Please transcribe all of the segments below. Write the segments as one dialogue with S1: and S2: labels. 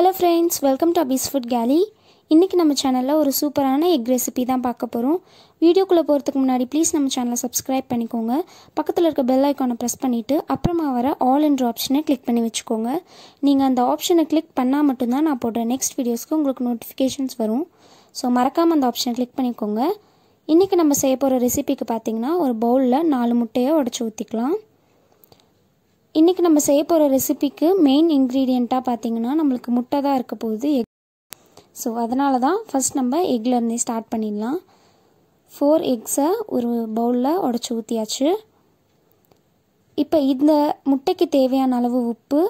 S1: hello friends welcome to Abi's food கேலி இன்றைக்கி நம்ம சேனலில் ஒரு சூப்பரான எக் ரெசிபி தான் பார்க்க போகிறோம் வீடியோக்குள்ளே போகிறதுக்கு முன்னாடி ப்ளீஸ் நம்ம சேனலை சப்ஸ்கிரைப் பண்ணிக்கோங்க பக்கத்தில் இருக்க பெல் ஐக்கானை ப்ரெஸ் பண்ணிவிட்டு அப்புறமா வர ஆல் என்ற ஆப்ஷனை கிளிக் பண்ணி வச்சுக்கோங்க நீங்கள் அந்த ஆப்ஷனை கிளிக் பண்ணால் மட்டும்தான் நான் போடுற நெக்ஸ்ட் வீடியோஸ்க்கு உங்களுக்கு நோட்டிஃபிகேஷன்ஸ் வரும் ஸோ மறக்காமல் அந்த ஆப்ஷனை கிளிக் பண்ணிக்கோங்க இன்றைக்கி நம்ம செய்ய போகிற ரெசிபிக்கு பார்த்திங்கன்னா ஒரு பவுலில் நாலு முட்டையை உடச்சி ஊற்றிக்கலாம் இன்றைக்கி நம்ம செய்ய போகிற ரெசிபிக்கு மெயின் இன்க்ரீடியண்ட்டாக பார்த்திங்கன்னா நம்மளுக்கு முட்டை தான் இருக்க போகுது எக் ஸோ அதனால தான் ஃபஸ்ட் நம்ம எக்லேருந்து ஸ்டார்ட் பண்ணிடலாம் ஃபோர் எக்ஸை ஒரு பவுலில் உடச்சி ஊற்றியாச்சு இப்போ இந்த முட்டைக்கு தேவையான அளவு உப்பு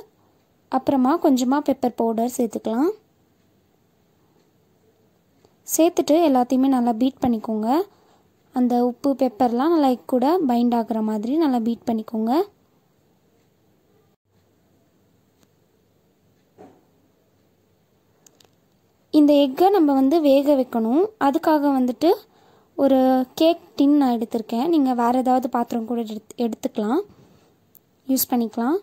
S1: அப்புறமா கொஞ்சமாக பெப்பர் பவுடர் சேர்த்துக்கலாம் சேர்த்துட்டு எல்லாத்தையுமே நல்லா பீட் பண்ணிக்கோங்க அந்த உப்பு பெப்பர்லாம் நல்லா கூட பைண்ட் ஆகுற மாதிரி நல்லா பீட் பண்ணிக்கோங்க இந்த எக்கை நம்ம வந்து வேக வைக்கணும் அதுக்காக வந்துட்டு ஒரு கேக் டின் நான் எடுத்திருக்கேன் நீங்கள் வேறு ஏதாவது பாத்திரம் கூட எடுத்து எடுத்துக்கலாம் யூஸ் பண்ணிக்கலாம்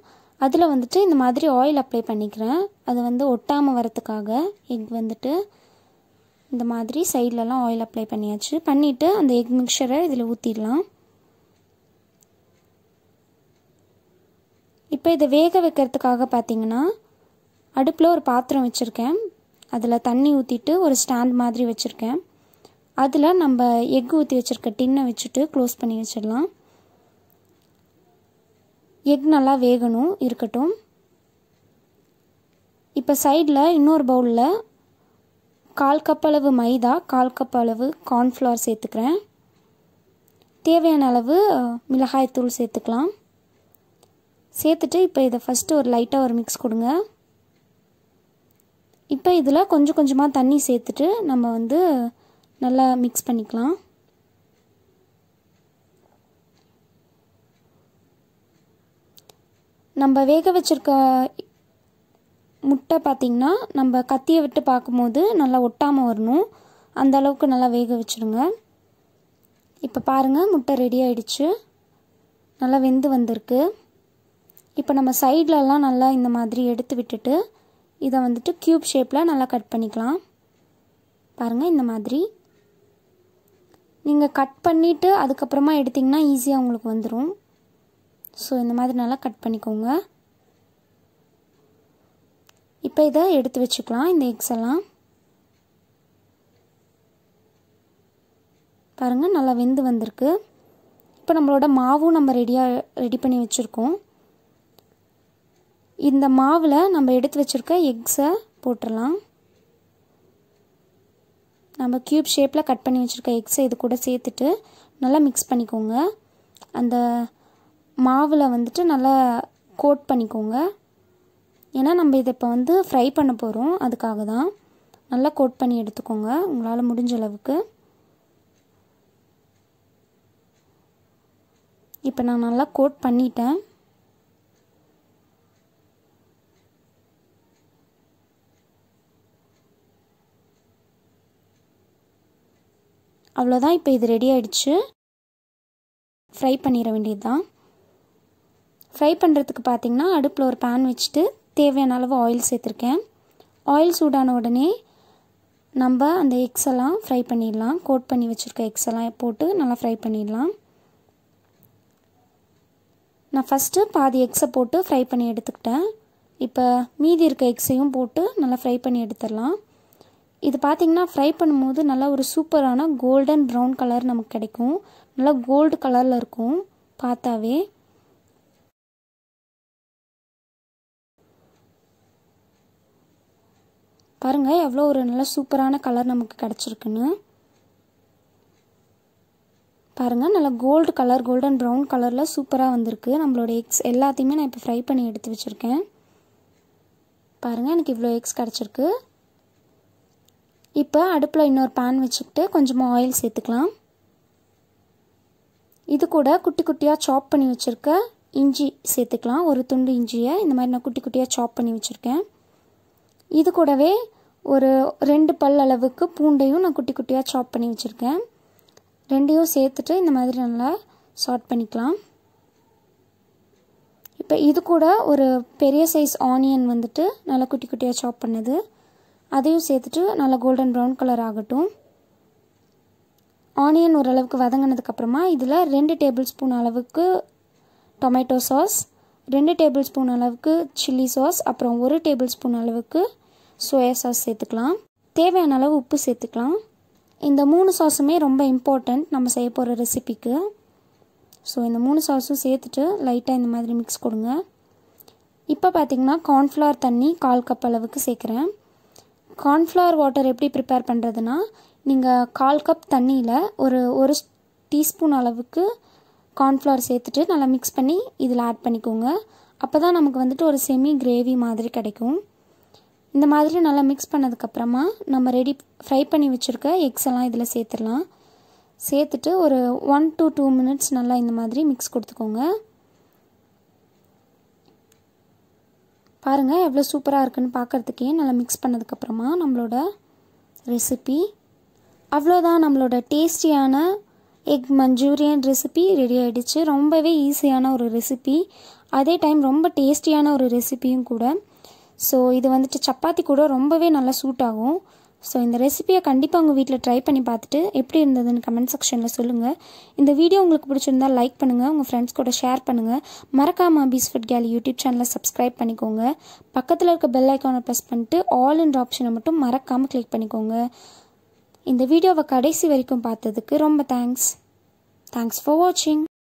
S1: அதில் வந்துட்டு இந்த மாதிரி ஆயில் அப்ளை பண்ணிக்கிறேன் அது வந்து ஒட்டாமல் வரத்துக்காக எக் வந்துட்டு இந்த மாதிரி சைட்லலாம் ஆயில் அப்ளை பண்ணியாச்சு பண்ணிவிட்டு அந்த எக் மிக்சரை இதில் ஊற்றிடலாம் இப்போ இதை வேக வைக்கிறதுக்காக பார்த்தீங்கன்னா அடுப்பில் ஒரு பாத்திரம் வச்சுருக்கேன் அதில் தண்ணி ஊற்றிட்டு ஒரு ஸ்டாண்ட் மாதிரி வச்சுருக்கேன் அதில் நம்ம எக் ஊற்றி வச்சுருக்க டின்னை வச்சுட்டு க்ளோஸ் பண்ணி வச்சிடலாம் எக் நல்லா வேகணும் இருக்கட்டும் இப்போ சைடில் இன்னொரு பவுலில் கால் கப் அளவு மைதா கால் கப் அளவு கார்ன்ஃப்ளவர் சேர்த்துக்கிறேன் தேவையான அளவு மிளகாய் தூள் சேர்த்துக்கலாம் சேர்த்துட்டு இப்போ இதை ஃபஸ்ட்டு ஒரு லைட்டாக ஒரு மிக்ஸ் கொடுங்க இப்போ இதில் கொஞ்சம் கொஞ்சமாக தண்ணி சேர்த்துட்டு நம்ம வந்து நல்லா மிக்ஸ் பண்ணிக்கலாம் நம்ம வேக வச்சிருக்க முட்டை பார்த்திங்கன்னா நம்ம கத்தியை விட்டு பார்க்கும்போது நல்லா ஒட்டாமல் வரணும் அந்த அளவுக்கு நல்லா வேக வச்சுருங்க இப்போ பாருங்கள் முட்டை ரெடி ஆயிடுச்சு நல்லா வெந்து வந்திருக்கு இப்போ நம்ம சைட்லலாம் நல்லா இந்த மாதிரி எடுத்து விட்டுட்டு இதை வந்துட்டு க்யூப் ஷேப்பில் நல்லா கட் பண்ணிக்கலாம் பாருங்கள் இந்த மாதிரி நீங்கள் கட் பண்ணிவிட்டு அதுக்கப்புறமா எடுத்திங்கன்னா ஈஸியாக உங்களுக்கு வந்துடும் ஸோ இந்த மாதிரி நல்லா கட் பண்ணிக்கோங்க இப்போ இதை எடுத்து வச்சுக்கலாம் இந்த எக்ஸ் எல்லாம் பாருங்கள் நல்லா வெந்து வந்திருக்கு இப்போ நம்மளோட மாவும் நம்ம ரெடியாக ரெடி பண்ணி வச்சுருக்கோம் இந்த மாவில் நம்ம எடுத்து வச்சுருக்க எக்ஸை போட்டுடலாம் நம்ம க்யூப் ஷேப்பில் கட் பண்ணி வச்சுருக்க எக்ஸை இது கூட சேர்த்துட்டு நல்லா மிக்ஸ் பண்ணிக்கோங்க அந்த மாவில் வந்துட்டு நல்லா கோட் பண்ணிக்கோங்க ஏன்னா நம்ம இதை இப்போ வந்து ஃப்ரை பண்ண போகிறோம் அதுக்காக தான் நல்லா கோட் பண்ணி எடுத்துக்கோங்க உங்களால் முடிஞ்ச அளவுக்கு இப்போ நான் நல்லா கோட் பண்ணிட்டேன் அவ்வளோதான் இப்போ இது ரெடி ஆகிடுச்சு ஃப்ரை பண்ணிட வேண்டியது தான் ஃப்ரை பண்ணுறதுக்கு பார்த்திங்கன்னா அடுப்பில் ஒரு பேன் வச்சுட்டு தேவையான அளவு ஆயில் சேர்த்துருக்கேன் ஆயில் சூடான உடனே நம்ம அந்த எக்ஸ் எல்லாம் ஃப்ரை பண்ணிடலாம் கோட் பண்ணி வச்சுருக்க எக்ஸ் எல்லாம் போட்டு நல்லா ஃப்ரை பண்ணிடலாம் நான் ஃபஸ்ட்டு பாதி எக்ஸை போட்டு ஃப்ரை பண்ணி எடுத்துக்கிட்டேன் இப்போ மீதி இருக்க எக்ஸையும் போட்டு நல்லா ஃப்ரை பண்ணி எடுத்துடலாம் இது பார்த்திங்கன்னா ஃப்ரை பண்ணும்போது நல்லா ஒரு சூப்பரான கோல்டன் ப்ரௌன் கலர் நமக்கு கிடைக்கும் நல்லா கோல்டு கலரில் இருக்கும் பார்த்தாவே பாருங்கள் எவ்வளோ ஒரு நல்ல சூப்பரான கலர் நமக்கு கிடச்சிருக்குன்னு பாருங்கள் நல்லா கோல்டு கலர் கோல்டன் ப்ரௌன் கலரில் சூப்பராக வந்திருக்கு நம்மளோட எக்ஸ் எல்லாத்தையுமே நான் இப்போ ஃப்ரை பண்ணி எடுத்து வச்சுருக்கேன் பாருங்கள் எனக்கு இவ்வளோ எக்ஸ் கிடச்சிருக்கு இப்போ அடுப்பில் இன்னொரு பேன் வச்சுக்கிட்டு கொஞ்சமாக ஆயில் சேர்த்துக்கலாம் இது கூட குட்டி குட்டியாக சாப் பண்ணி வச்சுருக்க இஞ்சி சேர்த்துக்கலாம் ஒரு துண்டு இஞ்சியை இந்த மாதிரி நான் குட்டி குட்டியாக சாப் பண்ணி வச்சுருக்கேன் இது கூடவே ஒரு ரெண்டு பல் அளவுக்கு பூண்டையும் நான் குட்டி குட்டியாக சாப் பண்ணி வச்சுருக்கேன் ரெண்டையும் சேர்த்துட்டு இந்த மாதிரி நல்லா சாட் பண்ணிக்கலாம் இப்போ இது கூட ஒரு பெரிய சைஸ் ஆனியன் வந்துட்டு நல்லா குட்டி குட்டியாக சாப் பண்ணுது அதையும் சேர்த்துட்டு நல்லா கோல்டன் ப்ரௌன் கலர் ஆகட்டும் ஆனியன் ஓரளவுக்கு வதங்கினதுக்கப்புறமா இதில் ரெண்டு டேபிள் ஸ்பூன் அளவுக்கு டொமேட்டோ சாஸ் ரெண்டு டேபிள் ஸ்பூன் அளவுக்கு சில்லி சாஸ் அப்புறம் ஒரு டேபிள் ஸ்பூன் அளவுக்கு சோயா சாஸ் சேர்த்துக்கலாம் தேவையான அளவு உப்பு சேர்த்துக்கலாம் இந்த மூணு சாஸுமே ரொம்ப இம்பார்ட்டண்ட் நம்ம செய்ய போகிற ரெசிபிக்கு ஸோ இந்த மூணு சாஸும் சேர்த்துட்டு லைட்டாக இந்த மாதிரி மிக்ஸ் கொடுங்க இப்போ பார்த்திங்கன்னா கார்ன்ஃப்ளவர் தண்ணி கால் கப் அளவுக்கு சேர்க்குறேன் கார்ன்ஃப்ளவர் வாட்டர் எப்படி ப்ரிப்பேர் பண்ணுறதுனா நீங்கள் கால் கப் தண்ணியில் ஒரு ஒரு டீஸ்பூன் அளவுக்கு கார்ன்ஃப்ளவர் சேர்த்துட்டு நல்லா மிக்ஸ் பண்ணி இதில் ஆட் பண்ணிக்கோங்க அப்போ தான் நமக்கு வந்துட்டு ஒரு செமி கிரேவி மாதிரி கிடைக்கும் இந்த மாதிரி நல்லா மிக்ஸ் பண்ணதுக்கப்புறமா நம்ம ரெடி ஃப்ரை பண்ணி வச்சுருக்க எக்ஸ் எல்லாம் இதில் சேர்த்துடலாம் சேர்த்துட்டு ஒரு ஒன் டு டூ மினிட்ஸ் நல்லா இந்த மாதிரி மிக்ஸ் கொடுத்துக்கோங்க பாருங்கள் எவ்வளோ சூப்பராக இருக்குன்னு பார்க்குறதுக்கே நல்லா மிக்ஸ் பண்ணதுக்கப்புறமா நம்மளோட ரெசிபி அவ்வளோதான் நம்மளோட டேஸ்டியான எக் மஞ்சூரியன் ரெசிபி ரெடி ஆகிடுச்சு ரொம்பவே ஈஸியான ஒரு ரெசிபி அதே டைம் ரொம்ப டேஸ்டியான ஒரு ரெசிபியும் கூட ஸோ இது வந்துட்டு சப்பாத்தி கூட ரொம்பவே நல்லா சூட் ஆகும் ஸோ இந்த ரெசிபியை கண்டிப்பாக உங்கள் வீட்டில் ட்ரை பண்ணி பார்த்துட்டு எப்படி இருந்ததுன்னு கமெண்ட் செக்ஷனில் சொல்லுங்கள் இந்த வீடியோ உங்களுக்கு பிடிச்சிருந்தால் லைக் பண்ணுங்கள் உங்கள் ஃப்ரெண்ட்ஸ் கூட ஷேர் பண்ணுங்கள் மறக்காமல் அபீஸ் ஃபுட் கேலி யூடியூப் சேனலை சப்ஸ்கிரைப் பண்ணிக்கோங்க பக்கத்தில் இருக்க பெல் ஐக்கானை ப்ரெஸ் பண்ணிட்டு ஆல் இன்ற ஆப்ஷனை மட்டும் மறக்காமல் கிளிக் பண்ணிக்கோங்க இந்த வீடியோவை கடைசி வரைக்கும் பார்த்ததுக்கு ரொம்ப தேங்க்ஸ் தேங்க்ஸ் ஃபார் வாட்சிங்